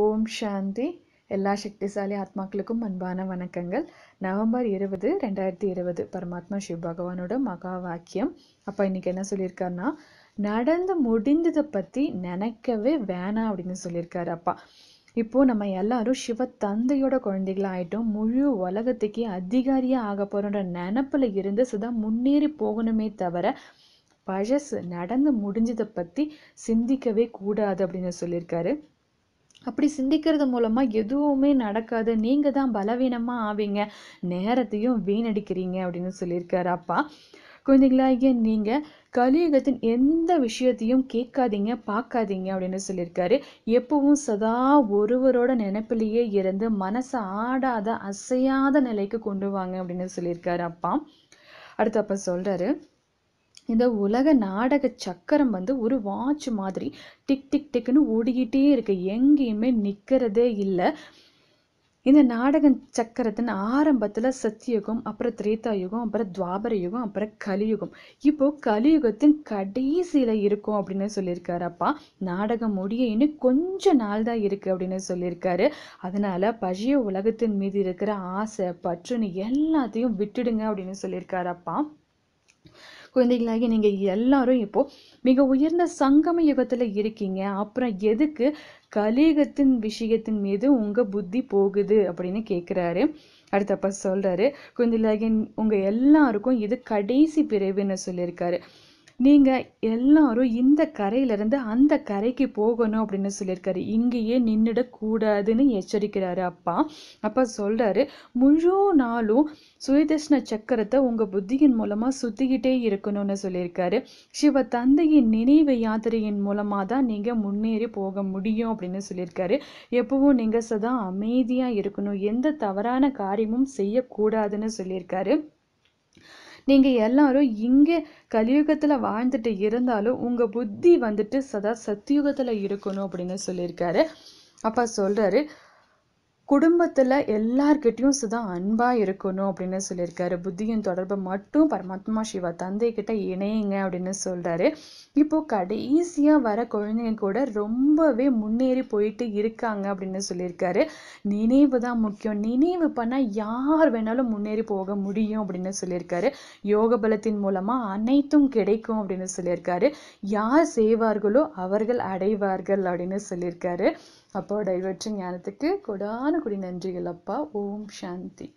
ஓம் சாந்தி எல்லா சக்திசாலி ஆத்மாக்களுக்கும் அன்பான வணக்கங்கள் நவம்பர் இருபது ரெண்டாயிரத்தி இருபது பரமாத்மா சிவ பகவானோட மகா வாக்கியம் அப்போ இன்னைக்கு என்ன சொல்லியிருக்காருன்னா நடந்து முடிந்ததை பற்றி நினைக்கவே வேணாம் அப்படின்னு சொல்லியிருக்காரு அப்பா இப்போது நம்ம எல்லாரும் சிவ தந்தையோட குழந்தைகளாக ஆகிட்டோம் முழு உலகத்துக்கே அதிகாரியாக ஆக போகிறோன்ற நினப்பில் இருந்து சுதா முன்னேறி போகணுமே தவிர பழசு நடந்து முடிஞ்சதை பற்றி சிந்திக்கவே கூடாது அப்படின்னு சொல்லியிருக்காரு அப்படி சிந்திக்கிறது மூலமாக எதுவுமே நடக்காது நீங்கள் தான் பலவீனமாக ஆவீங்க நேரத்தையும் வீணடிக்கிறீங்க அப்படின்னு சொல்லியிருக்காரு அப்பா குழந்தைங்களாகிய நீங்கள் கலியுகத்தின் எந்த விஷயத்தையும் கேட்காதீங்க பார்க்காதீங்க அப்படின்னு சொல்லியிருக்காரு எப்பவும் சதா ஒருவரோட நினைப்பிலேயே இருந்து மனசை ஆடாத அசையாத நிலைக்கு கொண்டு வாங்க அப்படின்னு சொல்லியிருக்காரு அப்பா அடுத்து அப்பா சொல்கிறாரு இந்த உலக நாடக சக்கரம் வந்து ஒரு வாட்ச் மாதிரி டிக் டிக் டிக்குன்னு ஓடிக்கிட்டே இருக்கு எங்கேயுமே நிற்கிறதே இல்லை இந்த நாடக சக்கரத்தின் ஆரம்பத்தில் சத்தியுகம் அப்புறம் திரேதா யுகம் அப்புறம் துவாபர யுகம் அப்புறம் கலியுகம் இப்போ கலியுகத்தின் கடைசியில் இருக்கும் அப்படின்னு சொல்லியிருக்காரு அப்பா நாடகம் முடிய இன்னும் கொஞ்ச நாள் தான் இருக்குது அப்படின்னு சொல்லியிருக்காரு அதனால பழைய உலகத்தின் மீது இருக்கிற ஆசை பற்றுன்னு எல்லாத்தையும் விட்டுடுங்க அப்படின்னு சொல்லியிருக்காரு அப்பா குழந்தைகளாகி நீங்கள் எல்லாரும் இப்போது மிக உயர்ந்த சங்கம யுகத்தில் இருக்கீங்க அப்புறம் எதுக்கு கலியுகத்தின் விஷயத்தின் மீது உங்கள் புத்தி போகுது அப்படின்னு கேட்குறாரு அடுத்தப்ப சொல்கிறாரு குழந்தைகளாகி உங்கள் எல்லாருக்கும் இது கடைசி பிறவின்னு சொல்லியிருக்காரு நீங்கள் எல்லாரும் இந்த கரையிலிருந்து அந்த கரைக்கு போகணும் அப்படின்னு சொல்லியிருக்காரு இங்கேயே நின்றுடக்கூடாதுன்னு எச்சரிக்கிறாரு அப்பா அப்பா சொல்கிறாரு முழு நாளும் சுயதர்ஷ்ண சக்கரத்தை உங்கள் புத்தியின் மூலமாக சுற்றிக்கிட்டே இருக்கணும்னு சொல்லியிருக்காரு சிவ தந்தையின் நினைவு யாத்திரையின் மூலமாக தான் நீங்கள் முன்னேறி போக முடியும் அப்படின்னு சொல்லியிருக்காரு எப்பவும் நீங்கள் சதா அமைதியாக இருக்கணும் எந்த தவறான காரியமும் செய்யக்கூடாதுன்னு சொல்லியிருக்காரு நீங்கள் எல்லாரும் இங்கே கலியுகத்தில் வாழ்ந்துட்டு இருந்தாலும் உங்கள் புத்தி வந்துட்டு சதா சத்தியுகத்தில் இருக்கணும் அப்படின்னு சொல்லியிருக்காரு அப்பா சொல்கிறாரு குடும்பத்தில் எல்லார்கிட்டையும் சுதா அன்பாக இருக்கணும் அப்படின்னு சொல்லியிருக்காரு புத்தியின் தொடர்பு மட்டும் பரமாத்மா சிவா தந்தைக்கிட்ட இணையுங்க அப்படின்னு சொல்கிறாரு இப்போது கடைசியாக வர குழந்தைங்க கூட ரொம்பவே முன்னேறி போயிட்டு இருக்காங்க அப்படின்னு சொல்லியிருக்காரு நினைவு தான் முக்கியம் நினைவு பண்ணால் யார் வேணாலும் முன்னேறி போக முடியும் அப்படின்னு சொல்லியிருக்காரு யோக பலத்தின் மூலமாக அனைத்தும் கிடைக்கும் அப்படின்னு சொல்லியிருக்காரு யார் செய்வார்களோ அவர்கள் அடைவார்கள் அப்படின்னு சொல்லியிருக்காரு அப்போ டைவர்ட்ரி ஞானத்துக்கு கூடாது கோடான குடி நன்றிகள் அப்பா ஓம் சாந்தி